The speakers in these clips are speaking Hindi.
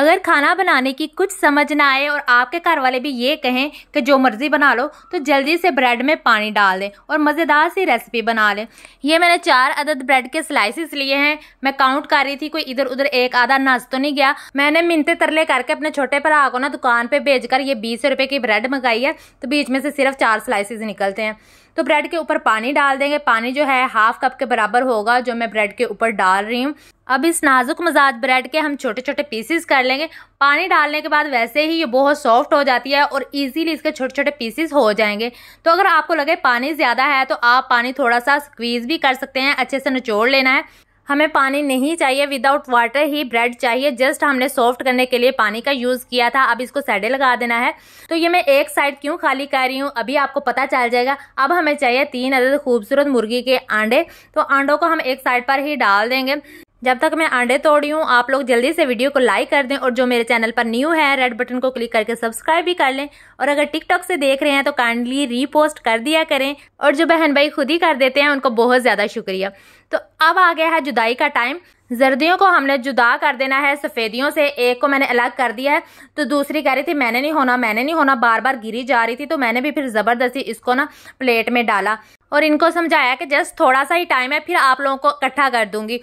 अगर खाना बनाने की कुछ समझ ना आए और आपके घर वाले भी ये कहें कि जो मर्ज़ी बना लो तो जल्दी से ब्रेड में पानी डाल दें और मज़ेदार सी रेसिपी बना लें ये मैंने चार अदद ब्रेड के स्लाइसिस लिए हैं मैं काउंट कर रही थी कोई इधर उधर एक आधा नाच तो नहीं गया मैंने मिनते तरले करके अपने छोटे भरा को ना दुकान पर भेज कर ये बीस रुपये की ब्रेड मंगाई है तो बीच में से सिर्फ चार स्लाइसिस निकलते हैं तो ब्रेड के ऊपर पानी डाल देंगे पानी जो है हाफ कप के बराबर होगा जो मैं ब्रेड के ऊपर डाल रही हूँ अब इस नाजुक मजाज ब्रेड के हम छोटे छोटे पीसेस कर लेंगे पानी डालने के बाद वैसे ही ये बहुत सॉफ्ट हो जाती है और इजीली इसके छोटे छोटे पीसेस हो जाएंगे तो अगर आपको लगे पानी ज़्यादा है तो आप पानी थोड़ा सा स्क्वीज़ भी कर सकते हैं अच्छे से निचोड़ लेना है हमें पानी नहीं चाहिए विदाउट वाटर ही ब्रेड चाहिए जस्ट हमने सॉफ्ट करने के लिए पानी का यूज़ किया था अब इसको सैडे लगा देना है तो ये मैं एक साइड क्यों खाली कर रही हूँ अभी आपको पता चल जाएगा अब हमें चाहिए तीन अदद खूबसूरत मुर्गी के अंडे तो अंडों को हम एक साइड पर ही डाल देंगे जब तक मैं अंडे तोड़ रही हूँ आप लोग जल्दी से वीडियो को लाइक कर दें और जो मेरे चैनल पर न्यू है रेड बटन को क्लिक करके सब्सक्राइब भी कर लें और अगर टिकटॉक से देख रहे हैं तो काइंडली रीपोस्ट कर दिया करें और जो बहन भाई खुद ही कर देते हैं उनको बहुत ज़्यादा शुक्रिया तो अब आ गया है जुदाई का टाइम जर्दियों को हमने जुदा कर देना है सफ़ेदियों से एक को मैंने अलग कर दिया है तो दूसरी कह रही थी मैंने नहीं होना मैंने नहीं होना बार बार गिरी जा रही थी तो मैंने भी फिर ज़बरदस्ती इसको ना प्लेट में डाला और इनको समझाया कि जस्ट थोड़ा सा ही टाइम है फिर आप लोगों को इकट्ठा कर दूंगी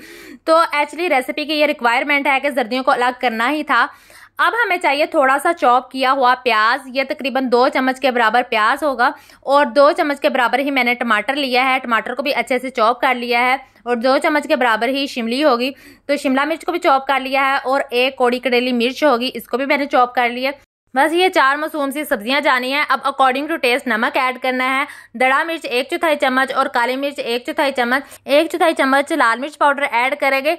तो एक्चुअली रेसिपी की ये रिक्वायरमेंट है कि सर्दियों को अलग करना ही था अब हमें चाहिए थोड़ा सा चॉप किया हुआ प्याज ये तकरीबन दो चम्मच के बराबर प्याज होगा और दो चम्मच के बराबर ही मैंने टमाटर लिया है टमाटर को भी अच्छे से चॉप कर लिया है और दो चम्मच के बराबर ही शिमली होगी तो शिमला मिर्च को भी चॉप कर लिया है और एक कोड़ी कड़ेली मिर्च होगी इसको भी मैंने चॉप कर लिया बस ये चार मसूम सी सब्जियां जानी हैं अब अकॉर्डिंग टू टेस्ट नमक ऐड करना है दड़ा मिर्च एक चौथाई चम्मच और काली मिर्च एक चौथाई चम्मच एक चौथाई चम्मच लाल मिर्च पाउडर ऐड करेंगे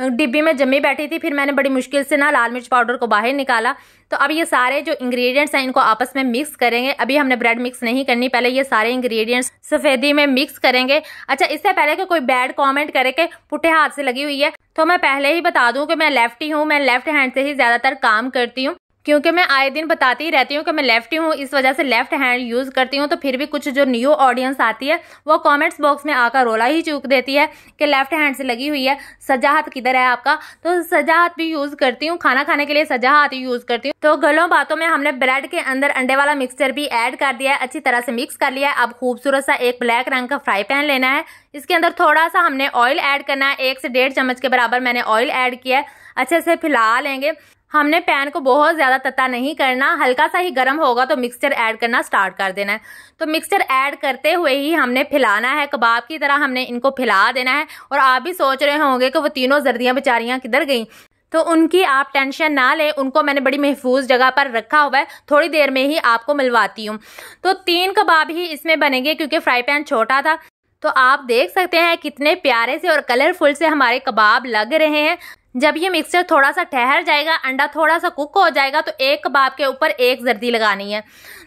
डिब्बी में जमी बैठी थी फिर मैंने बड़ी मुश्किल से ना लाल मिर्च पाउडर को बाहर निकाला तो अब ये सारे जो इंग्रेडिएंट्स हैं इनको आपस में मिक्स करेंगे अभी हमने ब्रेड मिक्स नहीं करनी पहले ये सारे इंग्रेडिएंट्स सफ़ेदी में मिक्स करेंगे अच्छा इससे पहले कि कोई बैड कमेंट करे कि पुठे हाथ से लगी हुई है तो मैं पहले ही बता दूं कि मैं लेफ्ट ही हूँ मैं लेफ्ट हैंड से ही ज़्यादातर काम करती हूँ क्योंकि मैं आए दिन बताती ही रहती हूँ कि मैं लेफ्ट हूँ इस वजह से लेफ्ट हैंड यूज़ करती हूँ तो फिर भी कुछ जो न्यू ऑडियंस आती है वो कमेंट्स बॉक्स में आकर रोला ही चूक देती है कि लेफ्ट हैंड से लगी हुई है सजा हाथ किधर है आपका तो सजा हाथ भी यूज़ करती हूँ खाना खाने के लिए सजा हाथ यूज़ करती हूँ तो गलों बातों में हमने ब्रेड के अंदर अंडे वाला मिक्सचर भी ऐड कर दिया है अच्छी तरह से मिक्स कर लिया है अब खूबसूरत सा एक ब्लैक रंग का फ्राई पैन लेना है इसके अंदर थोड़ा सा हमने ऑयल ऐड करना है एक से डेढ़ चम्मच के बराबर मैंने ऑयल ऐड किया है अच्छे से फैला लेंगे हमने पैन को बहुत ज़्यादा तता नहीं करना हल्का सा ही गर्म होगा तो मिक्सचर ऐड करना स्टार्ट कर देना है तो मिक्सचर ऐड करते हुए ही हमने फिलाना है कबाब की तरह हमने इनको फिला देना है और आप भी सोच रहे होंगे कि वो तीनों जर्दियाँ बेचारियाँ किधर गई तो उनकी आप टेंशन ना लें उनको मैंने बड़ी महफूज जगह पर रखा हुआ है थोड़ी देर में ही आपको मिलवाती हूँ तो तीन कबाब ही इसमें बनेंगे क्योंकि फ्राई पैन छोटा था तो आप देख सकते हैं कितने प्यारे से और कलरफुल से हमारे कबाब लग रहे हैं जब ये मिक्सचर थोड़ा सा ठहर जाएगा अंडा थोड़ा सा कुक हो जाएगा तो एक कबाब के ऊपर एक जर्दी लगानी है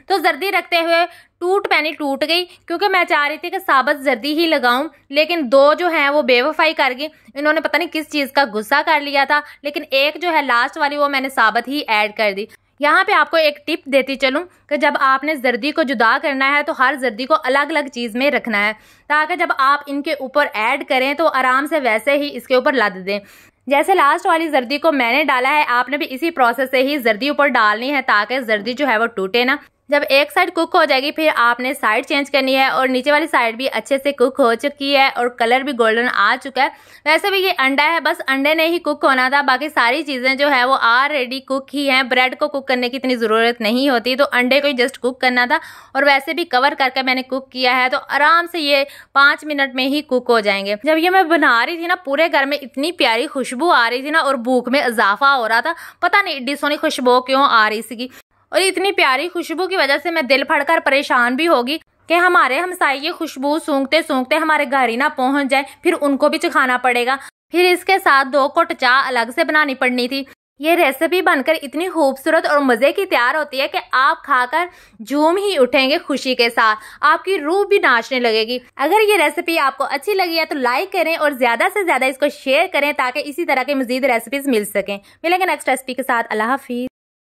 तो जर्दी रखते हुए टूट पैनी टूट गई क्योंकि मैं चाह रही थी कि साबत जर्दी ही लगाऊं लेकिन दो जो हैं वो बेवफाई कर गई इन्होंने पता नहीं किस चीज़ का गुस्सा कर लिया था लेकिन एक जो है लास्ट वाली वो मैंने साबत ही ऐड कर दी यहाँ पे आपको एक टिप देती चलूँ कि जब आपने जर्दी को जुदा करना है तो हर जर्दी को अलग अलग चीज़ में रखना है ताकि जब आप इनके ऊपर ऐड करें तो आराम से वैसे ही इसके ऊपर लद दें जैसे लास्ट वाली जर्दी को मैंने डाला है आपने भी इसी प्रोसेस से ही जर्दी ऊपर डालनी है ताकि जर्दी जो है वो टूटे ना जब एक साइड कुक हो जाएगी फिर आपने साइड चेंज करनी है और नीचे वाली साइड भी अच्छे से कुक हो चुकी है और कलर भी गोल्डन आ चुका है वैसे भी ये अंडा है बस अंडे ने ही कुक होना था बाकी सारी चीज़ें जो है वो ऑलरेडी कुक ही हैं ब्रेड को कुक करने की इतनी ज़रूरत नहीं होती तो अंडे को ही जस्ट कुक करना था और वैसे भी कवर करके मैंने कुक किया है तो आराम से ये पाँच मिनट में ही कुक हो जाएंगे जब ये मैं बना रही थी ना पूरे घर में इतनी प्यारी खुशबू आ रही थी ना और भूख में इजाफा हो रहा था पता नहीं सोनी खुशबू क्यों आ रही थी और इतनी प्यारी खुशबू की वजह से मैं दिल फड़कर परेशान भी होगी कि हमारे हमसाई ये खुशबू सूंघते सूंघते हमारे घर ही ना पहुंच जाए फिर उनको भी चखाना पड़ेगा फिर इसके साथ दो कोट चाह अलग से बनानी पड़नी थी ये रेसिपी बनकर इतनी खूबसूरत और मज़े की तैयार होती है कि आप खाकर झूम ही उठेंगे खुशी के साथ आपकी रूह भी नाचने लगेगी अगर ये रेसिपी आपको अच्छी लगी है तो लाइक करें और ज़्यादा से ज़्यादा इसको शेयर करें ताकि इसी तरह की मज़ीद रेसिपीज़ मिल सकें मिलेंगे नेक्स्ट रेसिपी के साथ अल्लाह हाफिज़